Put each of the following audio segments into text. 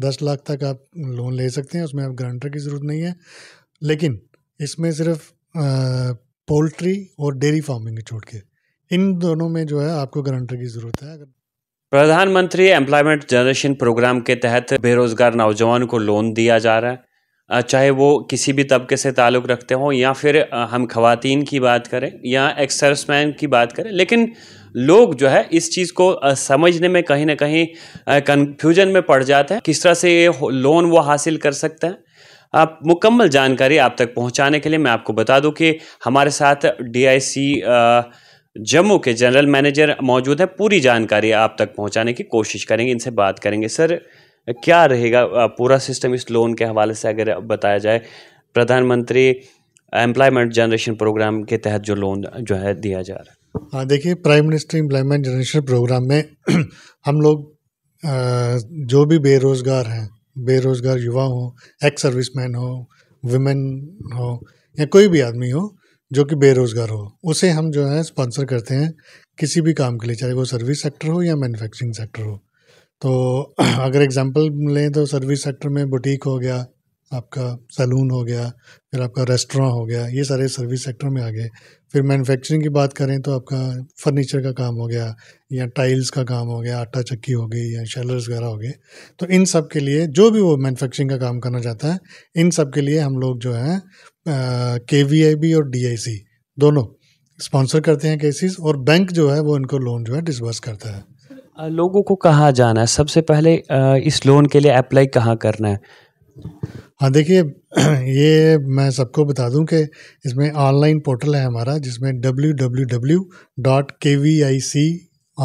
दस लाख तक आप लोन ले सकते हैं उसमें आप गारंटर की ज़रूरत नहीं है लेकिन इसमें सिर्फ पोल्ट्री और डेयरी फार्मिंग छोड़ के इन दोनों में जो है आपको गारंटर की ज़रूरत है अगर प्रधानमंत्री एम्प्लॉयमेंट जनरेशन प्रोग्राम के तहत बेरोजगार नौजवान को लोन दिया जा रहा है चाहे वो किसी भी तबके से ताल्लुक़ रखते हों या फिर हम खातन की बात करें या एक्सर्समैन की बात करें लेकिन लोग जो है इस चीज़ को समझने में कहीं ना कहीं कन्फ्यूजन में पड़ जाते हैं किस तरह से ये लोन वो हासिल कर सकते हैं आप मुकम्मल जानकारी आप तक पहुंचाने के लिए मैं आपको बता दूं कि हमारे साथ डीआईसी जम्मू के जनरल मैनेजर मौजूद हैं पूरी जानकारी आप तक पहुंचाने की कोशिश करेंगे इनसे बात करेंगे सर क्या रहेगा पूरा सिस्टम इस लोन के हवाले से अगर बताया जाए प्रधानमंत्री एम्प्लॉयमेंट जनरेशन प्रोग्राम के तहत जो लोन जो है दिया जा रहा है हाँ देखिए prime minister employment generation programme में हम लोग जो भी बेरोज़गार हैं बेरोज़गार युवा हो एक्स मैन हो वुमेन हो या कोई भी आदमी हो जो कि बेरोज़गार हो उसे हम जो है स्पॉन्सर करते हैं किसी भी काम के लिए चाहे वो सर्विस सेक्टर हो या मैन्युफैक्चरिंग सेक्टर हो तो अगर एग्जांपल लें तो सर्विस सेक्टर में बुटीक हो गया आपका सैलून हो गया फिर आपका रेस्टोरेंट हो गया ये सारे सर्विस सेक्टर में आ गए फिर मैन्युफैक्चरिंग की बात करें तो आपका फर्नीचर का काम हो गया या टाइल्स का काम हो गया आटा चक्की हो गई या शेलर्स वगैरह हो गए तो इन सब के लिए जो भी वो मैन्युफैक्चरिंग का काम करना चाहता है इन सब के लिए हम लोग जो है के वी और डी दोनों स्पॉन्सर करते हैं केसेस और बैंक जो है वो इनको लोन जो है डिसबर्स करता है लोगों को कहाँ जाना है सबसे पहले इस लोन के लिए अप्लाई कहाँ करना है हाँ देखिए ये मैं सबको बता दूं कि इसमें ऑनलाइन पोर्टल है हमारा जिसमें W W W dot K V I C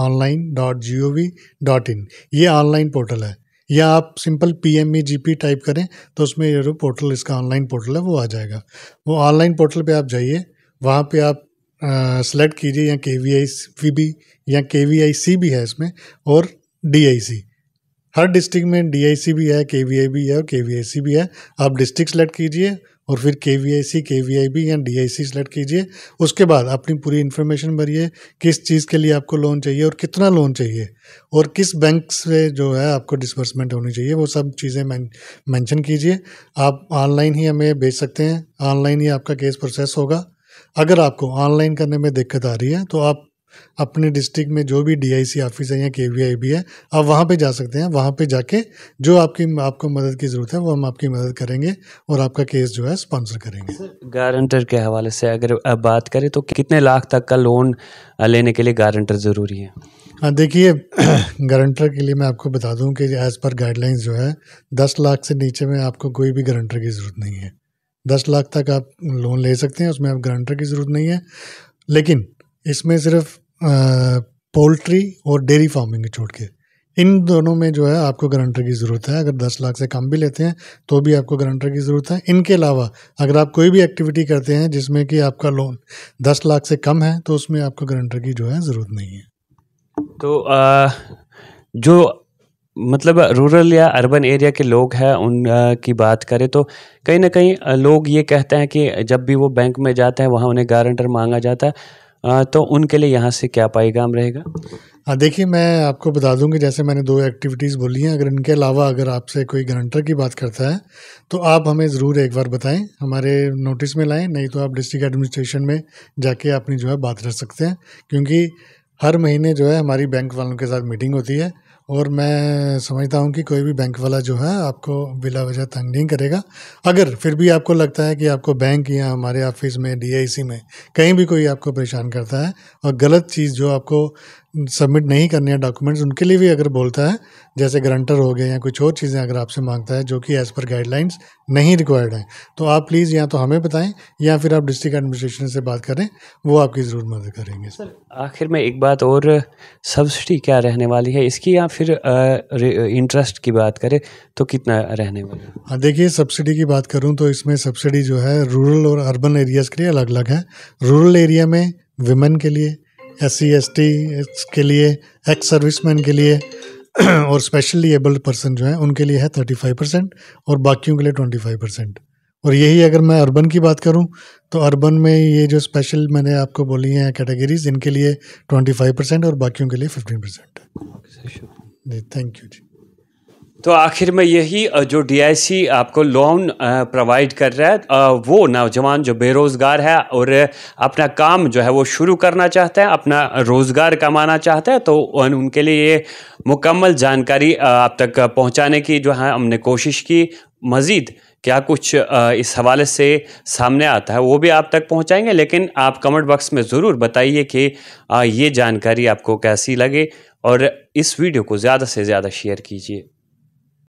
online dot G O V dot in ये ऑनलाइन पोर्टल है या आप simple P M E G P type करें तो उसमें ये जो पोर्टल इसका ऑनलाइन पोर्टल है वो आ जाएगा वो ऑनलाइन पोर्टल पे आप जाइए वहाँ पे आप सेलेक्ट कीजिए या के वी आई वी भी या के वी आई सी भी है इसमें और डी आई सी हर डिस्ट्रिक्ट में डीआईसी भी है केवीआई भी है और केवीआईसी भी है आप डिस्ट्रिक्ट सेलेक्ट कीजिए और फिर के V I C K V I B या डी आई सी सेलेक्ट कीजिए उसके बाद अपनी पूरी इन्फॉर्मेशन भरिए किस चीज़ के लिए आपको लोन चाहिए और कितना लोन चाहिए और किस बैंक से जो है आपको डिसबर्समेंट होनी चाहिए वो सब चीज़ें मैंशन कीजिए आप ऑनलाइन ही हमें भेज सकते हैं ऑनलाइन ही आपका केस प्रोसेस होगा अगर आपको ऑनलाइन करने में दिक्कत आ रही है तो आप अपने डिस्ट्रिक्ट में जो भी डीआईसी ऑफिस है या के भी है आप वहाँ पे जा सकते हैं वहाँ पे जाके जो आपकी आपको मदद की ज़रूरत है वो हम आपकी मदद करेंगे और आपका केस जो है स्पॉन्सर करेंगे गारंटर के हवाले से अगर बात करें तो कितने लाख तक का लोन लेने के लिए गारंटर ज़रूरी है हाँ देखिए गारंटर के लिए मैं आपको बता दूँ कि एज़ पर गाइडलाइंस जो है दस लाख से नीचे में आपको कोई भी गारंटर की ज़रूरत नहीं है दस लाख तक आप लोन ले सकते हैं उसमें आप गारंटर की ज़रूरत नहीं है लेकिन इसमें सिर्फ पोल्ट्री और डेयरी फार्मिंग छोड़ के इन दोनों में जो है आपको गारंटर की ज़रूरत है अगर दस लाख से कम भी लेते हैं तो भी आपको गारंटर की ज़रूरत है इनके अलावा अगर आप कोई भी एक्टिविटी करते हैं जिसमें कि आपका लोन दस लाख से कम है तो उसमें आपको गारंटर की जो है ज़रूरत नहीं है तो आ, जो मतलब रूरल या अर्बन एरिया के लोग हैं उन आ, की बात करें तो कहीं ना कहीं लोग ये कहते हैं कि जब भी वो बैंक में जाते हैं वहाँ उन्हें गारंटर मांगा जाता है तो उनके लिए यहाँ से क्या पाईगाम रहेगा हाँ देखिए मैं आपको बता दूंगी जैसे मैंने दो एक्टिविटीज़ बोली हैं अगर इनके अलावा अगर आपसे कोई ग्रंटर की बात करता है तो आप हमें ज़रूर एक बार बताएं हमारे नोटिस में लाएं नहीं तो आप डिस्ट्रिक्ट एडमिनिस्ट्रेशन में जाके अपनी जो है बात रख सकते हैं क्योंकि हर महीने जो है हमारी बैंक वालों के साथ मीटिंग होती है और मैं समझता हूँ कि कोई भी बैंक वाला जो है आपको बिला वजह तंग नहीं करेगा अगर फिर भी आपको लगता है कि आपको बैंक या हमारे ऑफिस में डीआईसी में कहीं भी कोई आपको परेशान करता है और गलत चीज़ जो आपको सबमिट नहीं करने हैं डॉक्यूमेंट्स उनके लिए भी अगर बोलता है जैसे ग्रंटर हो गए या कुछ और चीज़ें अगर आपसे मांगता है जो कि एज़ पर गाइडलाइंस नहीं रिक्वायर्ड हैं तो आप प्लीज़ या तो हमें बताएं या फिर आप डिस्ट्रिक्ट एडमिनिस्ट्रेशन से बात करें वो आपकी ज़रूर मदद करेंगे सर आखिर में एक बात और सब्सिडी क्या रहने वाली है इसकी या फिर इंटरेस्ट की बात करें तो कितना रहने वाला हाँ देखिए सब्सिडी की बात करूँ तो इसमें सब्सिडी जो है रूरल और अर्बन एरियाज़ के लिए अलग अलग है रूरल एरिया में विमेन के लिए एस सी एस टी के लिए एक्स सर्विसमैन के लिए और स्पेशली एबल्ड पर्सन जो है उनके लिए है थर्टी फाइव परसेंट और बाकियों के लिए ट्वेंटी फाइव परसेंट और यही अगर मैं अर्बन की बात करूं तो अर्बन में ये जो स्पेशल मैंने आपको बोली हैं कैटेगरीज इनके लिए ट्वेंटी फाइव परसेंट और बाकियों के लिए फिफ्टीन परसेंट जी थैंक यू जी तो आखिर में यही जो डीआईसी आपको लोन प्रोवाइड कर रहा है वो नौजवान जो बेरोज़गार है और अपना काम जो है वो शुरू करना चाहता है अपना रोज़गार कमाना चाहता है तो उनके लिए ये मुकम्मल जानकारी आप तक पहुंचाने की जो है हमने कोशिश की मज़ीद क्या कुछ इस हवाले से सामने आता है वो भी आप तक पहुंचाएंगे लेकिन आप कमेंट बॉक्स में ज़रूर बताइए कि ये जानकारी आपको कैसी लगे और इस वीडियो को ज़्यादा से ज़्यादा शेयर कीजिए